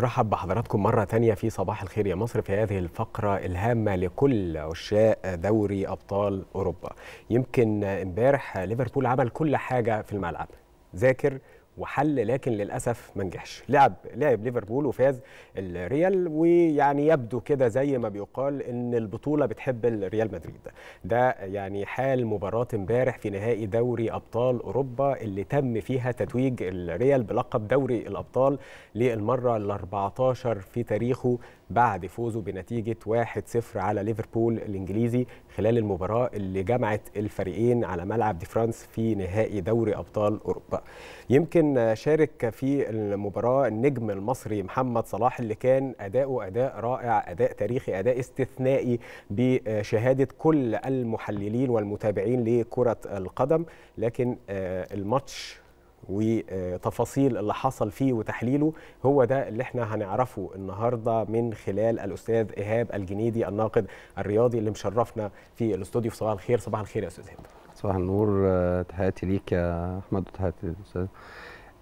رحب بحضراتكم مرة تانية في صباح الخير يا مصر في هذه الفقرة الهامة لكل عشاق دوري أبطال أوروبا يمكن امبارح ليفربول عمل كل حاجة في الملعب ذاكر وحل لكن للاسف ما نجحش لعب لعب ليفربول وفاز الريال ويعني يبدو كده زي ما بيقال ان البطوله بتحب الريال مدريد ده يعني حال مباراه امبارح في نهائي دوري ابطال اوروبا اللي تم فيها تتويج الريال بلقب دوري الابطال للمره ال 14 في تاريخه بعد فوزه بنتيجة 1-0 على ليفربول الإنجليزي خلال المباراة اللي جمعت الفريقين على ملعب دي فرانس في نهائي دوري أبطال أوروبا يمكن شارك في المباراة النجم المصري محمد صلاح اللي كان أداؤه أداء رائع أداء تاريخي أداء استثنائي بشهادة كل المحللين والمتابعين لكرة القدم لكن آه، الماتش وتفاصيل اللي حصل فيه وتحليله هو ده اللي احنا هنعرفه النهارده من خلال الاستاذ ايهاب الجنيدي الناقد الرياضي اللي مشرفنا في الاستوديو في صباح الخير صباح الخير يا استاذ ايهاب صباح النور آه، تحياتي ليك يا احمد وتحياتي للاستاذ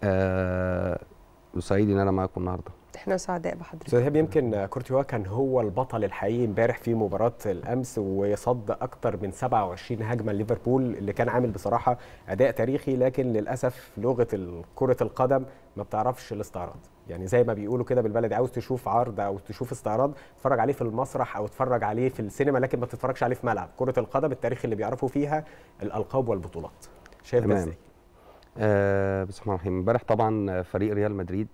أه سعيد ان انا معاكم النهارده احنا سعداء بحضرتك استاذ ايهاب يمكن كورتوا كان هو البطل الحقيقي امبارح في مباراه الامس وصد اكثر من 27 هجمه ليفربول اللي كان عامل بصراحه اداء تاريخي لكن للاسف لغه كره القدم ما بتعرفش الاستعراض يعني زي ما بيقولوا كده بالبلدي عاوز تشوف عرض او تشوف استعراض اتفرج عليه في المسرح او اتفرج عليه في السينما لكن ما تتفرجش عليه في ملعب كره القدم التاريخ اللي بيعرفوا فيها الالقاب والبطولات شايف ده ازاي آه بسم الله الرحمن الرحيم امبارح طبعا فريق ريال مدريد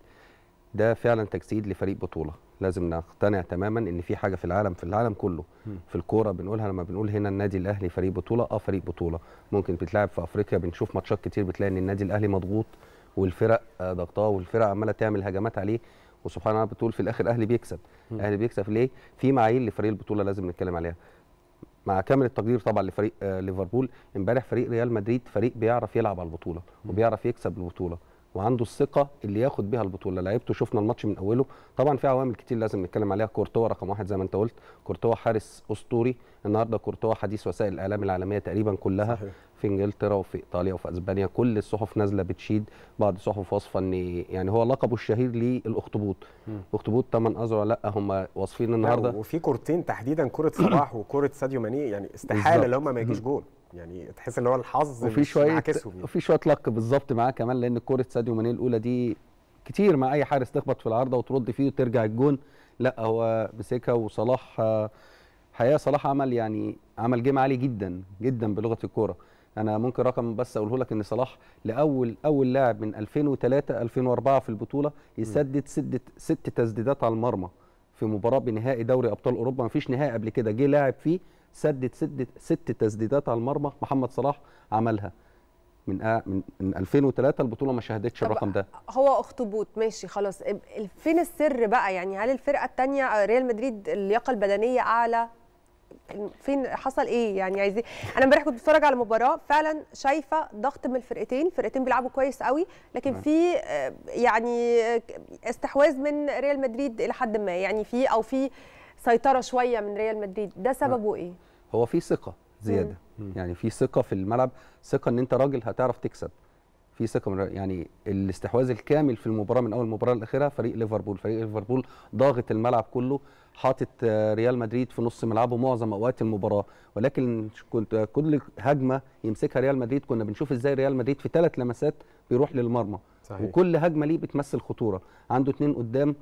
ده فعلا تجسيد لفريق بطوله لازم نقتنع تماما ان في حاجه في العالم في العالم كله في الكوره بنقولها لما بنقول هنا النادي الاهلي فريق بطوله اه فريق بطوله ممكن بتلعب في افريقيا بنشوف ماتشات كتير بتلاقي ان النادي الاهلي مضغوط والفرق آه، ضغطاه والفرق عماله تعمل هجمات عليه وسبحان الله بتقول في الاخر الاهلي بيكسب الاهلي بيكسب ليه في معايير لفريق البطوله لازم نتكلم عليها مع كامل التقدير طبعا لفريق آه، ليفربول امبارح فريق ريال مدريد فريق بيعرف يلعب على البطوله وبيعرف يكسب البطوله وعنده الثقه اللي ياخد بيها البطوله لعيبته شفنا الماتش من اوله طبعا في عوامل كتير لازم نتكلم عليها كورتوا رقم واحد زي ما انت قلت كورتوا حارس اسطوري النهارده كورتوا حديث وسائل الاعلام العالميه تقريبا كلها صحيح. في انجلترا وفي ايطاليا وفي اسبانيا كل الصحف نازله بتشيد بعض الصحف واصفه ان يعني هو لقبه الشهير للاخطبوط اخطبوط ثمان اذرع لا هم واصفين النهارده وفي كورتين تحديدا كره صلاح وكره ساديو ماني يعني استحاله لو هم ما يجيش جول يعني تحس ان هو الحظ وفي شويه وفي شويه لك بالظبط معاه كمان لان كوره ساديو ماني الاولى دي كتير مع اي حارس تخبط في العارضه وترد فيه وترجع الجون لا هو مسكها وصلاح حقيقه صلاح عمل يعني عمل جيم عالي جدا جدا بلغه الكوره انا ممكن رقم بس اقوله لك ان صلاح لاول اول لاعب من 2003 2004 في البطوله يسدد ست ست تسديدات على المرمى في مباراه بنهائي دوري ابطال اوروبا ما فيش نهائي قبل كده جه لاعب فيه سدد ست, ست تسديدات على المرمى محمد صلاح عملها من آه من 2003 البطوله ما شهدتش الرقم ده هو اخطبوط ماشي خلاص فين السر بقى يعني هل الفرقه الثانيه آه، ريال مدريد اللياقه البدنيه اعلى فين حصل ايه يعني عايزين انا امبارح كنت بتفرج على مباراه فعلا شايفه ضغط من الفرقتين الفرقتين بيلعبوا كويس قوي لكن في آه، يعني آه، استحواذ من ريال مدريد الى حد ما يعني في او في سيطره شويه من ريال مدريد ده سببه ايه هو في ثقه زياده مم. يعني في ثقه في الملعب ثقه ان انت راجل هتعرف تكسب في ثقه من يعني الاستحواذ الكامل في المباراه من اول مباراه لاخرها فريق ليفربول فريق ليفربول ضاغط الملعب كله حاطط آه، ريال مدريد في نص ملعبه معظم اوقات المباراه ولكن كنت كل هجمه يمسكها ريال مدريد كنا بنشوف ازاي ريال مدريد في ثلاث لمسات بيروح للمرمى صحيح. وكل هجمه ليه بتمثل خطوره عنده اثنين قدام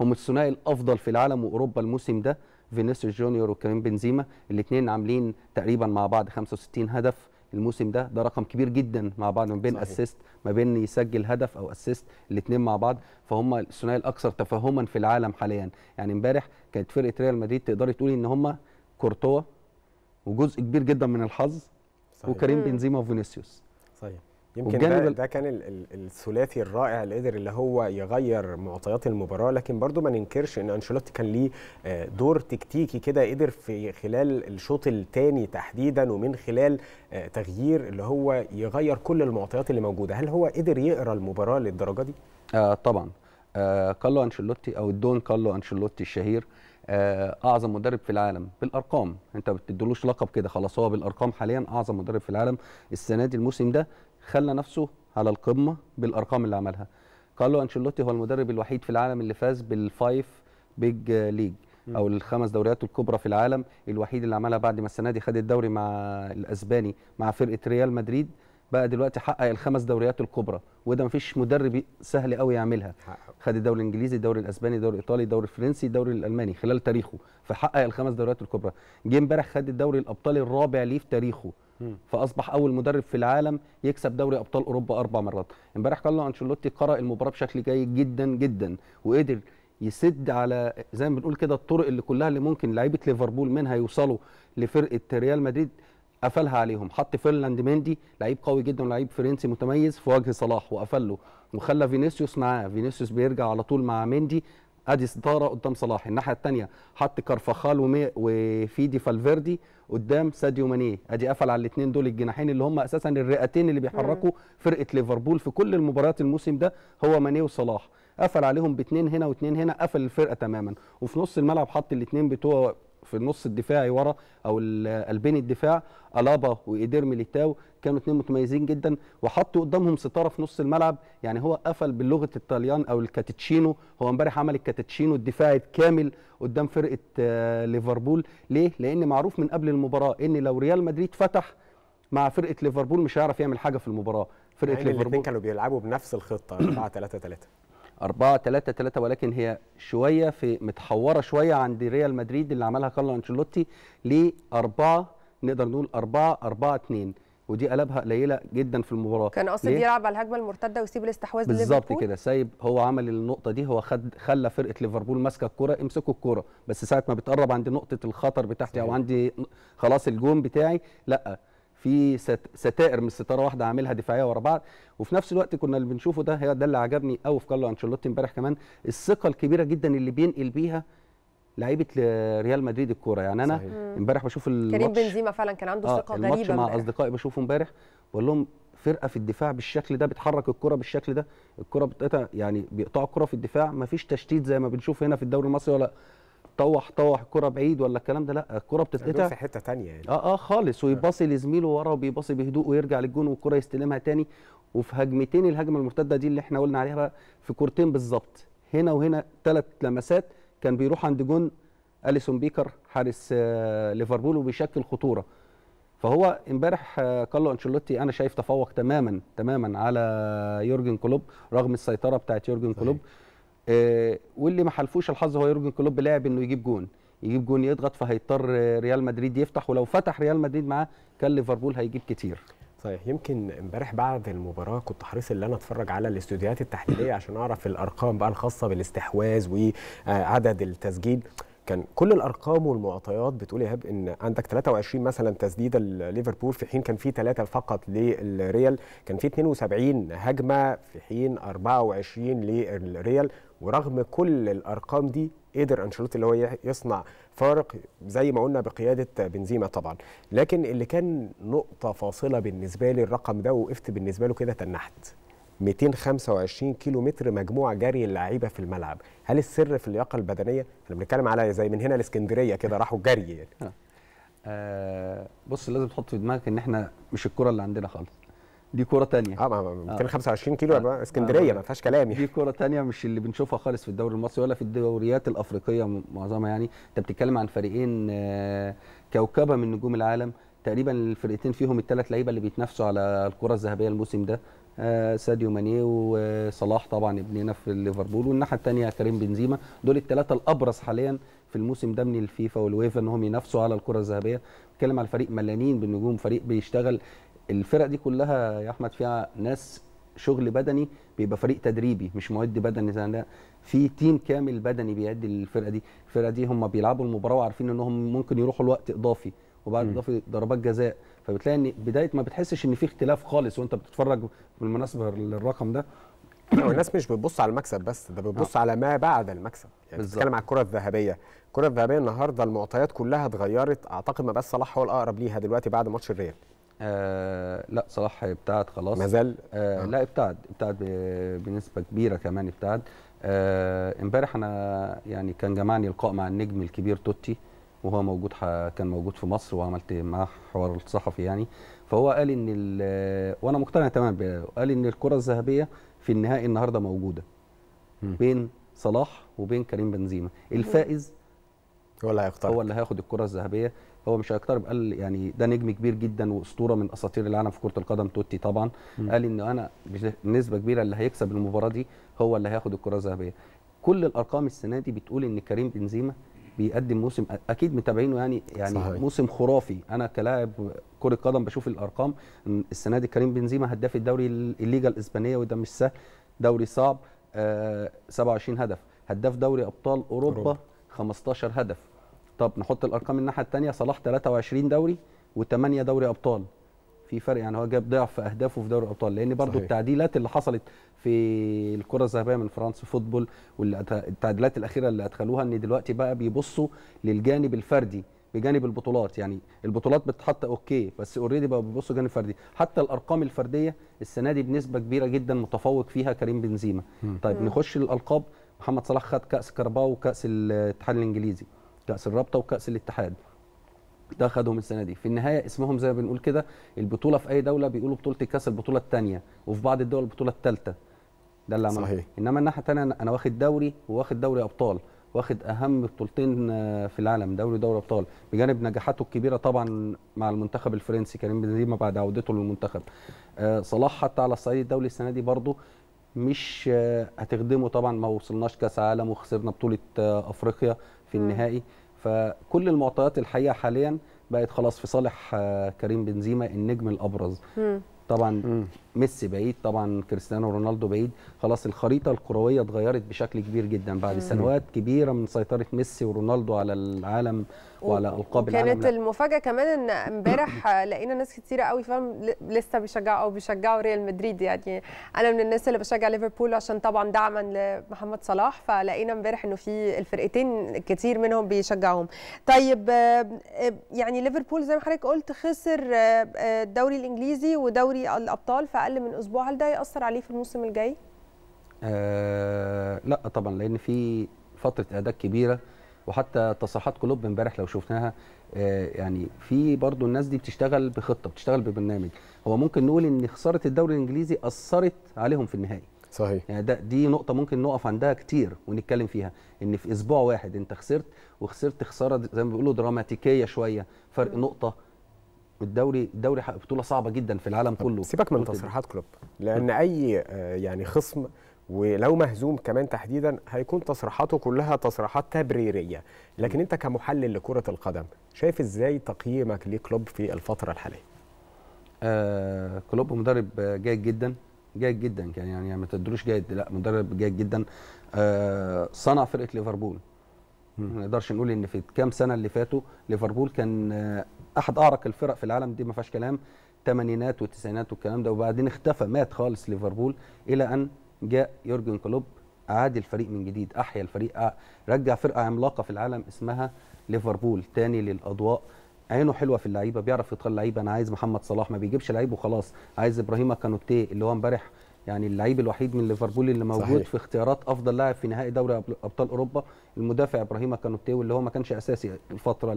هم الثنائي الافضل في العالم واوروبا الموسم ده فينيسيوس جونيور وكريم بنزيما الاثنين عاملين تقريبا مع بعض 65 هدف الموسم ده ده رقم كبير جدا مع بعض ما بين اسيست ما بين يسجل هدف او اسيست الاثنين مع بعض فهم الثنائي الاكثر تفاهما في العالم حاليا يعني امبارح كانت فرقه ريال مدريد تقدري تقولي ان هم كورتوا وجزء كبير جدا من الحظ وكريم بنزيما وفينيسيوس صحيح يمكن ده, ده كان الثلاثي الرائع اللي قدر اللي هو يغير معطيات المباراه لكن برضو ما ننكرش ان انشيلوتي كان ليه آه، دور تكتيكي كده قدر في خلال الشوط الثاني تحديدا ومن خلال آه، تغيير اللي هو يغير كل المعطيات اللي موجوده هل هو قدر يقرا المباراه للدرجه دي آه طبعا آه كارلو انشيلوتي او الدون كارلو انشيلوتي الشهير آه اعظم مدرب في العالم بالارقام انت ما بتديلوش لقب كده خلاص هو بالارقام حاليا اعظم مدرب في العالم السنه دي الموسم ده خلى نفسه على القمه بالارقام اللي عملها قالوا انشيلوتي هو المدرب الوحيد في العالم اللي فاز بالفايف بيج ليج او الخمس دوريات الكبرى في العالم الوحيد اللي عملها بعد ما السنه دي خد الدوري مع الاسباني مع فرقه ريال مدريد بقى دلوقتي حقق الخمس دوريات الكبرى وده مفيش مدرب سهل قوي يعملها خد الدوري الانجليزي الدوري الاسباني الدوري الايطالي الدوري الفرنسي الدوري الالماني خلال تاريخه فحقق الخمس دوريات الكبرى جه امبارح خد الدوري الابطالي الرابع ليه في تاريخه فاصبح اول مدرب في العالم يكسب دوري ابطال اوروبا اربع مرات امبارح كارلو انشيلوتي قرأ المباراه بشكل جيد جدا جدا وقدر يسد على زي ما بنقول كده الطرق اللي كلها اللي ممكن لعيبه ليفربول منها يوصلوا لفرقه ريال مدريد قفلها عليهم حط فيرلاند مندي لعيب قوي جدا لعيب فرنسي متميز في وجه صلاح وقفله وخلى فينيسيوس معاه فينيسيوس بيرجع على طول مع مندي ادي ستاره قدام صلاح الناحيه الثانيه حط كارفاخال وفيدي فالفيردي قدام ساديو ماني ادي قفل على الاثنين دول الجناحين اللي هم اساسا الرئتين اللي بيحركوا فرقه ليفربول في كل المباريات الموسم ده هو ماني وصلاح قفل عليهم باثنين هنا واثنين هنا قفل الفرقه تماما وفي نص الملعب حط الاثنين بتوع في النص الدفاعي ورا او البين الدفاع الابا وايدير ميليتاو كانوا اثنين متميزين جدا وحطوا قدامهم ستاره في نص الملعب يعني هو قفل باللغه الطليان او الكاتتشينو هو امبارح عمل الكاتتشينو الدفاعي الكامل قدام فرقه آه، ليفربول ليه لان معروف من قبل المباراه ان لو ريال مدريد فتح مع فرقه ليفربول مش هيعرف يعمل حاجه في المباراه فرقه يعني ليفربول كانوا بيلعبوا بنفس الخطه 4 3 3 4 3 3 ولكن هي شويه في متحوره شويه عند ريال مدريد اللي عملها كارلو انشيلوتي ل 4 نقدر نقول 4 4 2 ودي قلبها قليله جدا في المباراه كان قصد يلعب على الهجمه المرتده ويسيب الاستحواذ لليفربول بالظبط كده سايب هو عمل النقطه دي هو خد خلى فرقه ليفربول ماسكه الكوره امسكوا الكوره بس ساعه ما بتقرب عند نقطه الخطر بتاعتي او عندي خلاص الجون بتاعي لا في ستائر من ستاره واحده عاملها دفاعيه ورا بعض وفي نفس الوقت كنا اللي بنشوفه ده هي ده اللي عجبني قوي في كارلو انشيلوتي امبارح كمان الثقه الكبيره جدا اللي بينقل بيها لعيبه ريال مدريد الكوره يعني انا امبارح بشوف الماتش كريم بنزيما فعلا كان عنده آه، ثقه آه غريبه الماتش مع اصدقائي بشوفه امبارح بقول لهم فرقه في الدفاع بالشكل ده بتحرك الكره بالشكل ده الكره بتقطع يعني بيقطعوا الكره في الدفاع مفيش تشتيت زي ما بنشوف هنا في الدوري المصري ولا طوح طوح الكره بعيد ولا الكلام ده لا الكره بتتقطع في حته تانية يعني اه اه خالص آه. ويباصي لزميله ورا وبيباصي بهدوء ويرجع للجون والكره يستلمها تاني وفي هجمتين الهجمه المرتده دي اللي احنا قلنا عليها بقى في كورتين بالظبط هنا وهنا ثلاث لمسات كان بيروح عند جون اليسون بيكر حارس آه، ليفربول وبيشكل خطوره فهو امبارح آه، كارلو انشيلوتي انا شايف تفوق تماما تماما على يورجن كلوب رغم السيطره بتاعت يورجن كلوب صحيح. آه، واللي ما حلفوش الحظ هو يورجن كلوب لاعب انه يجيب جون يجيب جون يضغط فهيضطر ريال مدريد يفتح ولو فتح ريال مدريد معاه كان ليفربول هيجيب كتير صحيح طيب، يمكن امبارح بعد المباراه كنت حريص ان انا اتفرج على الاستوديوهات التحليليه عشان اعرف الارقام بقى الخاصه بالاستحواذ وعدد التسجيل كان كل الارقام والمعطيات بتقول يا ايهاب ان عندك 23 مثلا تسديده لليفربول في حين كان في ثلاثه فقط للريال كان في 72 هجمه في حين 24 للريال ورغم كل الارقام دي قدر انشيلوتي اللي هو يصنع فارق زي ما قلنا بقياده بنزيما طبعا لكن اللي كان نقطه فاصله بالنسبه لي الرقم ده وقفت بالنسبه له كده تنحت 225 كيلو متر مجموع جري اللعيبه في الملعب هل السر في اللياقه البدنيه احنا بنتكلم على زي من هنا لاسكندريه كده راحوا جري يعني آه. آه، بص لازم تحط في دماغك ان احنا مش الكره اللي عندنا خالص دي كوره ثانيه اه 225 225 آه. كيلو آه. اسكندريه آه. ما فيهاش كلام يعني دي كوره ثانيه مش اللي بنشوفها خالص في الدوري المصري ولا في الدوريات الافريقيه معظمها يعني انت بتتكلم عن فريقين آه كوكبه من نجوم العالم تقريبا الفرقتين فيهم الثلاث لعيبه اللي بيتنافسوا على الكره الذهبيه الموسم ده آه، ساديو ماني وصلاح طبعا ابننا في ليفربول والناحيه الثانيه كريم بنزيما دول الثلاثه الابرز حاليا في الموسم ده من الفيفا والويفا ان هم ينافسوا على الكره الذهبيه بتكلم على فريق ملانين بالنجوم فريق بيشتغل الفرق دي كلها يا احمد فيها ناس شغل بدني بيبقى فريق تدريبي مش معد بدني زي ده في تيم كامل بدني بيأدي الفرقه دي الفرقه دي هم بيلعبوا المباراه وعارفين ان هم ممكن يروحوا لوقت اضافي وبعد اضافه ضربات جزاء فبتلاقي ان بدايه ما بتحسش ان في اختلاف خالص وانت بتتفرج بالمناسبه للرقم ده الناس مش بتبص على المكسب بس ده بتبص آه. على ما بعد المكسب يعني بتتكلم على الكره الذهبيه الكره الذهبيه النهارده المعطيات كلها اتغيرت اعتقد ما بس صلاح هو الاقرب ليها دلوقتي بعد ماتش الريال آه لا صلاح ابتعد خلاص ما زال آه آه. لا ابتعد ابتعد بنسبه كبيره كمان ابتعد آه، امبارح آه انا يعني كان جمعني لقاء مع النجم الكبير توتي آه وهو موجود كان موجود في مصر وعملت معاه حوار صحفي يعني فهو قال ان وانا مقتنع تماما قال ان الكره الذهبيه في النهائي النهارده موجوده بين صلاح وبين كريم بنزيما الفائز هو اللي هيقترب هو اللي هياخد الكره الذهبيه هو مش هيقترب قال يعني ده نجم كبير جدا واسطوره من اساطير العالم في كره القدم توتي طبعا م. قال ان انا بنسبه كبيره اللي هيكسب المباراه دي هو اللي هياخد الكره الذهبيه كل الارقام السنه دي بتقول ان كريم بنزيما بيقدم موسم اكيد متابعينه يعني يعني صحيح. موسم خرافي انا كلاعب كره قدم بشوف الارقام السنه دي كريم بنزيما هداف الدوري الليجا الاسبانيه وده مش سهل دوري صعب آه 27 هدف هداف دوري ابطال اوروبا, أوروبا. 15 هدف طب نحط الارقام الناحيه الثانيه صلاح 23 دوري و8 دوري ابطال في فرق يعني هو جاب ضعف اهدافه في دوري الابطال لان برضو صحيح. التعديلات اللي حصلت في الكره الذهبيه من فرنسا فوتبول والتعديلات الاخيره اللي ادخلوها ان دلوقتي بقى بيبصوا للجانب الفردي بجانب البطولات يعني البطولات بتتحط اوكي بس اوريدي بقى بيبصوا جانب فردي حتى الارقام الفرديه السنه دي بنسبه كبيره جدا متفوق فيها كريم بنزيما طيب نخش الالقاب محمد صلاح خد كاس كرباو وكاس الاتحاد الانجليزي كاس الرابطه وكاس الاتحاد ده خدهم السنه دي في النهايه اسمهم زي ما بنقول كده البطوله في اي دوله بيقولوا بطوله الكاس البطوله الثانيه وفي بعض الدول البطوله الثالثه ده اللي عمله صحيح انما الناحيه الثانيه انا واخد دوري وواخد دوري ابطال واخد اهم بطولتين آه، في العالم دوري دوري ابطال بجانب نجاحاته الكبيره طبعا مع المنتخب الفرنسي كريم بنزيما بعد عودته للمنتخب آه، صلاح حتى على الصعيد الدولي السنه دي برضه مش آه، هتخدمه طبعا ما وصلناش كاس عالم وخسرنا بطوله افريقيا في النهائي فكل المعطيات الحقيقه حاليا بقت خلاص في صالح آه، كريم بنزيما النجم الابرز طبعا ميسي بعيد طبعا كريستيانو رونالدو بعيد خلاص الخريطه الكرويه اتغيرت بشكل كبير جدا بعد سنوات كبيره من سيطره ميسي ورونالدو على العالم وعلى القاب العالم كانت المفاجاه كمان ان امبارح لقينا ناس كتيره قوي فاهم لسه بيشجعوا او بيشجعوا ريال مدريد يعني انا من الناس اللي بشجع ليفربول عشان طبعا دعما لمحمد صلاح فلقينا امبارح انه في الفرقتين كتير منهم بيشجعوهم طيب آه، آه، يعني ليفربول زي ما حضرتك قلت خسر آه، الدوري الانجليزي ودوري دوري الابطال في اقل من اسبوع هل ده ياثر عليه في الموسم الجاي آه لا طبعا لان في فتره اعداد كبيره وحتى تصريحات كلوب امبارح لو شفناها آه يعني في برضو الناس دي بتشتغل بخطه بتشتغل ببرنامج هو ممكن نقول ان خساره الدوري الانجليزي اثرت عليهم في النهائي صحيح يعني ده دي نقطه ممكن نقف عندها كتير ونتكلم فيها ان في اسبوع واحد انت خسرت وخسرت خساره زي ما بيقولوا دراماتيكيه شويه فرق م. نقطه والدوري الدوري بطوله صعبه جدا في العالم كله سيبك من تصريحات كلوب لان اي آه، يعني خصم ولو مهزوم كمان تحديدا هيكون تصريحاته كلها تصريحات تبريريه لكن انت كمحلل لكره القدم شايف ازاي تقييمك لكلوب في الفتره الحاليه آه كلوب مدرب جيد جدا جيد جدا يعني يعني ما تدروش جيد لا مدرب جيد جدا آه صنع فرقه ليفربول ما نقدرش نقول ان في الكام سنه اللي فاتوا ليفربول كان آه، احد اعرق الفرق في العالم دي ما فيهاش كلام تمانينات والتسعينات والكلام ده وبعدين اختفى مات خالص ليفربول الى ان جاء يورجن كلوب اعاد الفريق من جديد احيا الفريق رجع فرقه عملاقه في العالم اسمها ليفربول تاني للاضواء عينه حلوه في اللعيبه بيعرف يدخل لعيبه انا عايز محمد صلاح ما بيجيبش لعيب وخلاص عايز ابراهيم كانوتيه اللي هو امبارح يعني اللعيب الوحيد من ليفربول اللي موجود صحيح. في اختيارات افضل لاعب في نهائي دوري ابطال اوروبا المدافع ابراهيم كانوتيو اللي هو ما كانش اساسي الفتره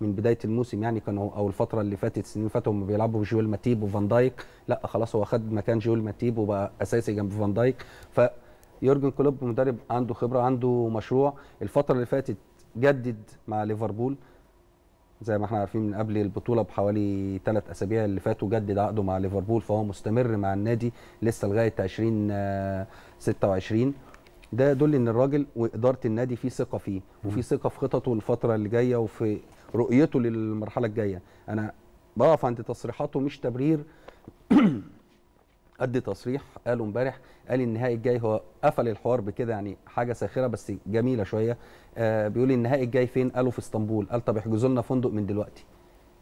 من بدايه الموسم يعني كانوا او الفتره اللي فاتت السنين اللي فاتوا هم بيلعبوا بجويل ماتيب وفان دايك لا خلاص هو خد مكان جويل ماتيب وبقى اساسي جنب فان دايك فيورجن كلوب مدرب عنده خبره عنده مشروع الفتره اللي فاتت جدد مع ليفربول زي ما احنا عارفين من قبل البطوله بحوالي ثلاث اسابيع اللي فاتوا جدد عقده مع ليفربول فهو مستمر مع النادي لسه لغايه 20 26 آه، ده يدل ان الراجل واداره النادي في ثقه فيه وفي ثقه في خططه للفتره اللي جايه وفي رؤيته للمرحله الجايه انا بقف عند تصريحاته مش تبرير ادي تصريح قاله امبارح قال النهائي الجاي هو قفل الحوار بكده يعني حاجه ساخره بس جميله شويه آه بيقول النهائي الجاي فين قالوا في اسطنبول قال طب احجزوا لنا فندق من دلوقتي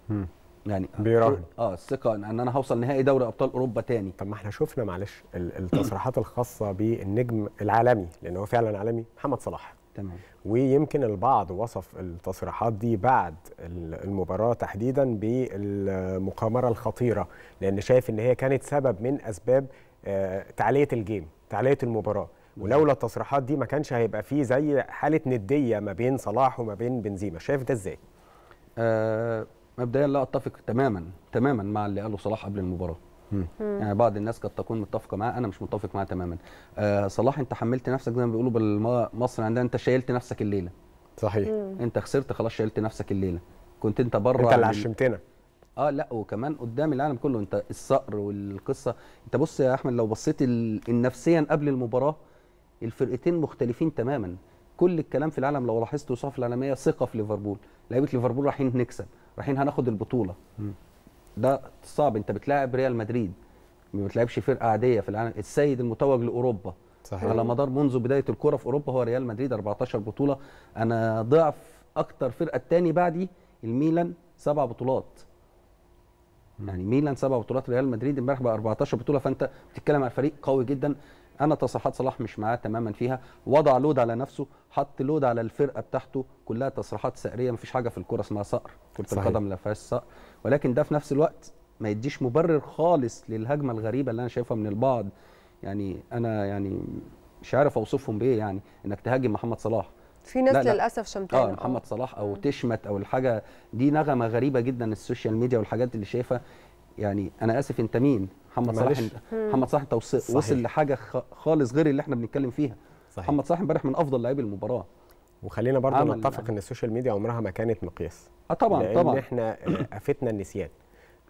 مم. يعني بيراهن اه الثقه ان انا هوصل نهائي دوري ابطال اوروبا تاني طب ما احنا شفنا معلش التصريحات الخاصه بالنجم العالمي لان هو فعلا عالمي محمد صلاح تمام ويمكن البعض وصف التصريحات دي بعد المباراه تحديدا بالمقامره الخطيره لان شايف ان هي كانت سبب من اسباب آه، تعليه الجيم تعليه المباراه ولولا التصريحات دي ما كانش هيبقى فيه زي حاله نديه ما بين صلاح وما بين بنزيما شايف ده ازاي أه مبدئيا لا اتفق تماما تماما مع اللي قاله صلاح قبل المباراه مم. يعني بعض الناس قد تكون متفقه معاه انا مش متفق معاه تماما آه صلاح انت حملت نفسك زي ما بيقولوا بالمصر عندنا انت شايلت نفسك الليله صحيح مم. انت خسرت خلاص شايلت نفسك الليله كنت انت بره انت اللي عشمتنا اه لا وكمان قدام العالم كله انت الصقر والقصه انت بص يا احمد لو بصيت ال... قبل المباراه الفرقتين مختلفين تماما كل الكلام في العالم لو لاحظت الصحف العالميه ثقه في ليفربول لعيبه ليفربول رايحين نكسب رايحين هناخد البطوله ده صعب انت بتلاعب ريال مدريد ما بتلعبش فرقه عاديه في العالم السيد المتوج لاوروبا صحيح. على مدار منذ بدايه الكره في اوروبا هو ريال مدريد 14 بطوله انا ضعف اكتر فرقه الثاني بعدي الميلان سبع بطولات يعني ميلان سبع بطولات ريال مدريد امبارح بقى 14 بطوله فانت بتتكلم على فريق قوي جدا انا تصريحات صلاح مش معاه تماما فيها وضع لود على نفسه حط لود على الفرقه بتاعته كلها تصريحات سقريه مفيش حاجه في الكوره اسمها صقر كره القدم لا فيهاش صقر ولكن ده في نفس الوقت ما يديش مبرر خالص للهجمه الغريبه اللي انا شايفها من البعض يعني انا يعني مش عارف اوصفهم بايه يعني انك تهاجم محمد صلاح في ناس لا لا. للاسف شمتها اه محمد صلاح او م. تشمت او الحاجه دي نغمه غريبه جدا السوشيال ميديا والحاجات اللي شايفها يعني انا اسف انت مين محمد صلاح محمد صلاح انت وصل لحاجه خالص غير اللي احنا بنتكلم فيها صحيح. محمد صلاح امبارح من افضل لاعبي المباراه وخلينا برضه نتفق يعني. ان السوشيال ميديا عمرها ما كانت مقياس اه طبعا لأن طبعا احنا آه، افتنا النسيان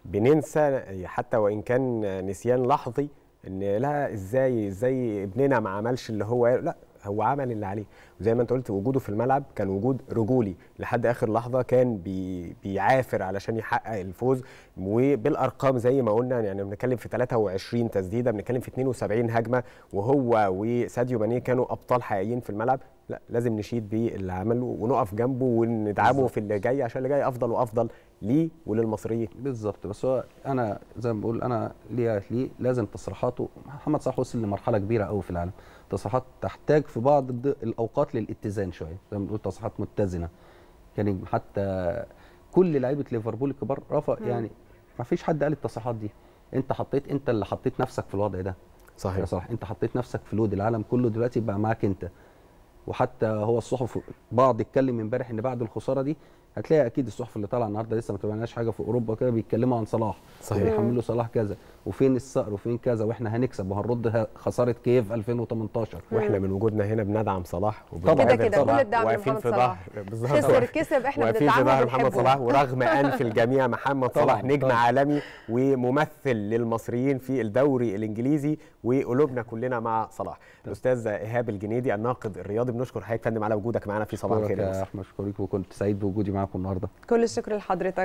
بننسى آه، حتى وان كان آه، نسيان لحظي ان لا ازاي ازاي ابننا ما عملش اللي هو لا هو عمل اللي عليه وزي ما انت قلت وجوده في الملعب كان وجود رجولي لحد اخر لحظه كان بي بيعافر علشان يحقق الفوز وبالارقام زي ما قلنا يعني بنتكلم في 23 تسديده بنتكلم في 72 هجمه وهو وساديو ماني كانوا ابطال حقيقيين في الملعب لا لازم نشيد باللي عمله ونقف جنبه وندعمه في اللي جاي عشان اللي جاي افضل وافضل ليه وللمصريين بالظبط بس هو انا زي ما بقول انا ليه ليه لازم تصريحاته محمد صلاح وصل لمرحله كبيره قوي في العالم تصريحات تحتاج في بعض الاوقات للاتزان شويه زي ما بنقول تصريحات متزنه يعني حتى كل لعيبه ليفربول الكبار رفع يعني ما فيش حد قال التصريحات دي انت حطيت انت اللي حطيت نفسك في الوضع ده صحيح يا يعني صلاح انت حطيت نفسك في لود العالم كله دلوقتي بقى معاك انت وحتى هو الصحف بعض اتكلم امبارح ان بعد الخساره دي هتلاقي اكيد الصحف اللي طالعه النهارده لسه ما تابعناش حاجه في اوروبا كده بيتكلموا عن صلاح صحيح بيحملوا صلاح كذا وفين الصقر وفين كذا واحنا هنكسب وهنرد خساره كيف 2018 واحنا من وجودنا هنا بندعم صلاح طبعا كده كده كل الدعم واقفين في ظهر خسر كسب احنا بندعم في ظهر محمد صلاح ورغم انف الجميع محمد صلاح نجم عالمي وممثل للمصريين في الدوري الانجليزي وقلوبنا كلنا مع صلاح الاستاذ ايهاب الجنيدي الناقد الرياضي بنشكر حضرتك فندم على وجودك معنا في صباح الخير يا احمد مشكورك وكنت سعيد بوجودي معاك معاكم النهارده كل الشكر لحضرتك